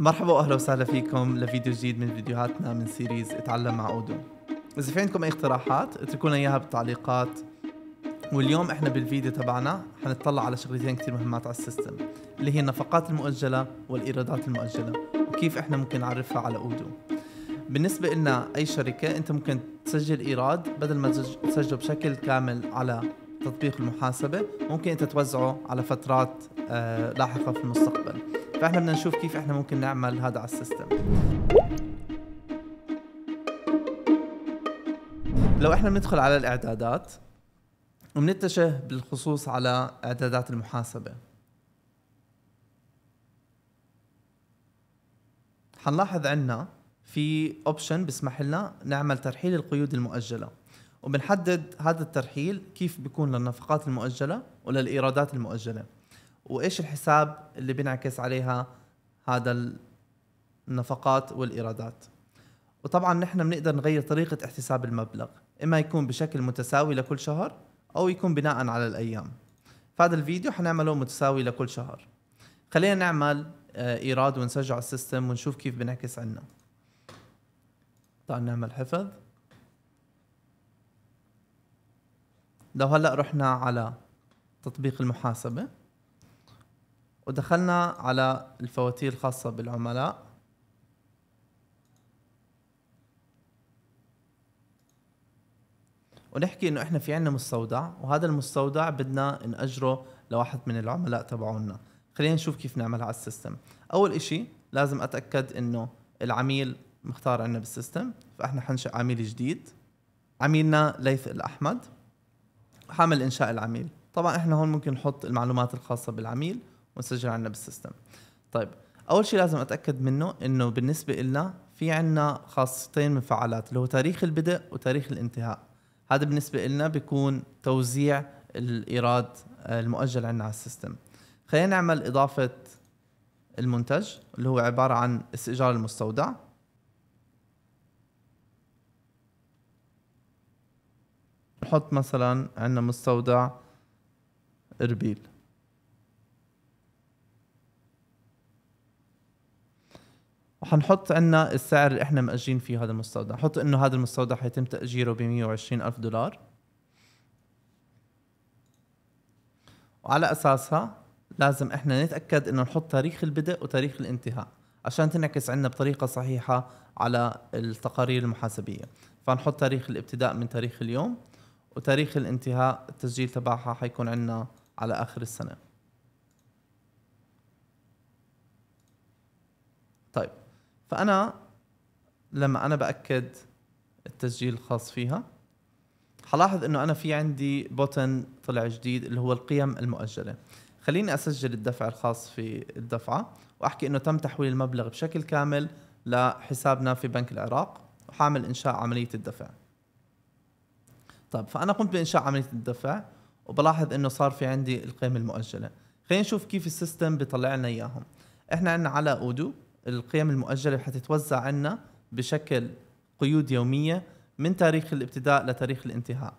مرحبا واهلا وسهلا فيكم لفيديو جديد من فيديوهاتنا من سيريز اتعلم مع اودو اذا في عندكم اي اقتراحات اتركوا لنا اياها بالتعليقات واليوم احنا بالفيديو تبعنا حنطلع على شغلتين كثير مهمات على السيستم اللي هي النفقات المؤجله والايرادات المؤجله وكيف احنا ممكن نعرفها على اودو بالنسبة لنا أي شركة أنت ممكن تسجل إيراد بدل ما تسجله بشكل كامل على تطبيق المحاسبة ممكن أنت توزعه على فترات آه، لاحقة في المستقبل فاحنا بدنا نشوف كيف احنا ممكن نعمل هذا على السيستم لو احنا بندخل على الاعدادات وبنتجه بالخصوص على اعدادات المحاسبه حنلاحظ عندنا في اوبشن بيسمح لنا نعمل ترحيل القيود المؤجله وبنحدد هذا الترحيل كيف بيكون للنفقات المؤجله وللايرادات المؤجله وايش الحساب اللي بينعكس عليها هذا النفقات والايرادات وطبعا نحن بنقدر نغير طريقه احتساب المبلغ اما يكون بشكل متساوي لكل شهر او يكون بناء على الايام فهذا الفيديو حنعمله متساوي لكل شهر خلينا نعمل آه، ايراد ونسجع السيستم ونشوف كيف بنعكس عنا تعال نعمل حفظ لو هلا رحنا على تطبيق المحاسبه ودخلنا على الفواتير الخاصة بالعملاء ونحكي انه احنا في عنا مستودع وهذا المستودع بدنا ناجره لواحد من العملاء تبعونا خلينا نشوف كيف نعملها على السيستم اول إشي لازم اتاكد انه العميل مختار عنا بالسيستم فاحنا حنشئ عميل جديد عميلنا ليث الاحمد حامل انشاء العميل طبعا احنا هون ممكن نحط المعلومات الخاصه بالعميل ونسجل عنا بالسيستم طيب اول شيء لازم اتاكد منه انه بالنسبه لنا في عنا خاصيتين من فعالات اللي هو تاريخ البدء وتاريخ الانتهاء هذا بالنسبه لنا بيكون توزيع الايراد آه، المؤجل عندنا على السيستم خلينا نعمل اضافه المنتج اللي هو عباره عن استئجار المستودع نحط مثلا عندنا مستودع اربيل وحنحط عنا السعر اللي احنا مأجرين فيه هذا المستودع حط انه هذا المستودع حيتم تأجيره ب 120 ألف دولار وعلى أساسها لازم احنا نتأكد انه نحط تاريخ البدء وتاريخ الانتهاء عشان تنعكس عنا بطريقة صحيحة على التقارير المحاسبية فنحط تاريخ الابتداء من تاريخ اليوم وتاريخ الانتهاء التسجيل تبعها حيكون عنا على آخر السنة طيب فانا لما انا باكد التسجيل الخاص فيها حلاحظ انه انا في عندي بوتن طلع جديد اللي هو القيم المؤجله خليني اسجل الدفع الخاص في الدفعه واحكي انه تم تحويل المبلغ بشكل كامل لحسابنا في بنك العراق وحامل انشاء عمليه الدفع طيب فانا قمت بانشاء عمليه الدفع وبلاحظ انه صار في عندي القيم المؤجله خلينا نشوف كيف السيستم بيطلع لنا اياهم احنا عندنا على اودو القيم المؤجله حتتوزع عنا بشكل قيود يوميه من تاريخ الابتداء لتاريخ الانتهاء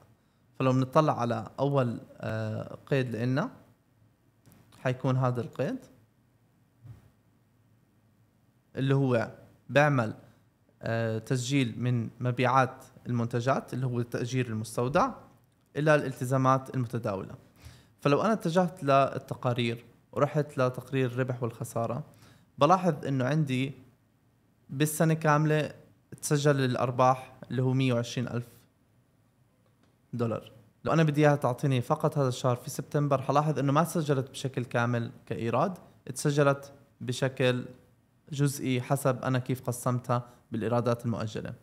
فلو بنطلع على اول آه، قيد لنا حيكون هذا القيد اللي هو بيعمل آه، تسجيل من مبيعات المنتجات اللي هو تاجير المستودع الى الالتزامات المتداوله فلو انا اتجهت للتقارير ورحت لتقرير الربح والخساره بلاحظ انه عندي بالسنه كامله تسجل الارباح اللي هو 120 الف دولار لو انا بدي اياها تعطيني فقط هذا الشهر في سبتمبر حلاحظ انه ما تسجلت بشكل كامل كايراد تسجلت بشكل جزئي حسب انا كيف قسمتها بالايرادات المؤجله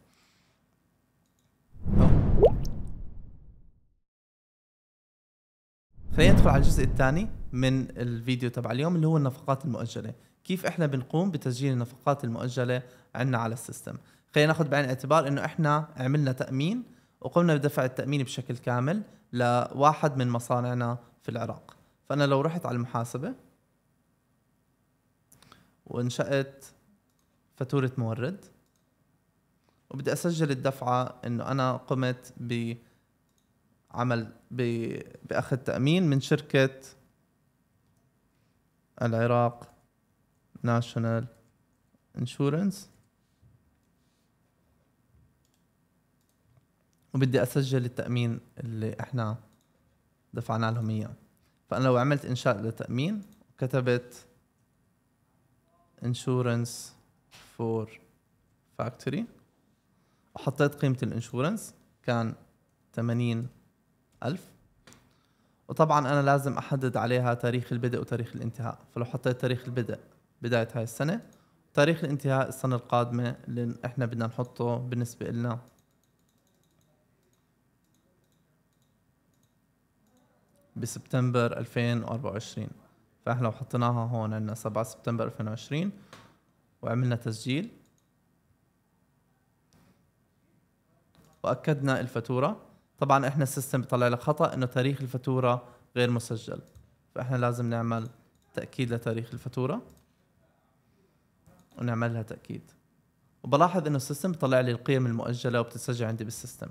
خلينا ندخل على الجزء الثاني من الفيديو تبع اليوم اللي هو النفقات المؤجله كيف احنا بنقوم بتسجيل النفقات المؤجله عندنا على السيستم خلينا ناخذ بعين الاعتبار انه احنا عملنا تامين وقمنا بدفع التامين بشكل كامل لواحد من مصانعنا في العراق فانا لو رحت على المحاسبه وانشات فاتوره مورد وبدي اسجل الدفعه انه انا قمت ب عمل باخذ تامين من شركه العراق ناشونال انشورنس وبدي اسجل التامين اللي احنا دفعنا لهم اياه فانا لو عملت انشاء لتامين وكتبت انشورنس فور فاكتوري وحطيت قيمه الانشورنس كان 80 ألف وطبعا أنا لازم أحدد عليها تاريخ البدء وتاريخ الانتهاء فلو حطيت تاريخ البدء بدايه هاي السنه تاريخ الانتهاء السنه القادمه اللي احنا بدنا نحطه بالنسبه لنا بسبتمبر 2024 فاحنا لو حطيناها هون عندنا 7 سبتمبر 2020 وعملنا تسجيل واكدنا الفاتوره طبعا احنا السيستم بيطلع لك خطا انه تاريخ الفاتوره غير مسجل فاحنا لازم نعمل تاكيد لتاريخ الفاتوره ونعمل لها تاكيد وبلاحظ انه السيستم بيطلع لي القيم المؤجله وبتتسجل عندي بالسيستم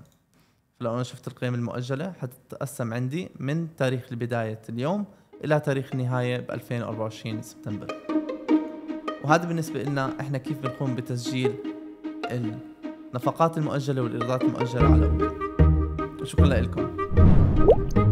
فلو انا شفت القيم المؤجله حتتقسم عندي من تاريخ بدايه اليوم الى تاريخ النهايه ب 2024 سبتمبر وهذا بالنسبه لنا احنا كيف بنقوم بتسجيل النفقات المؤجله والايرادات المؤجله على اول شكرا لكم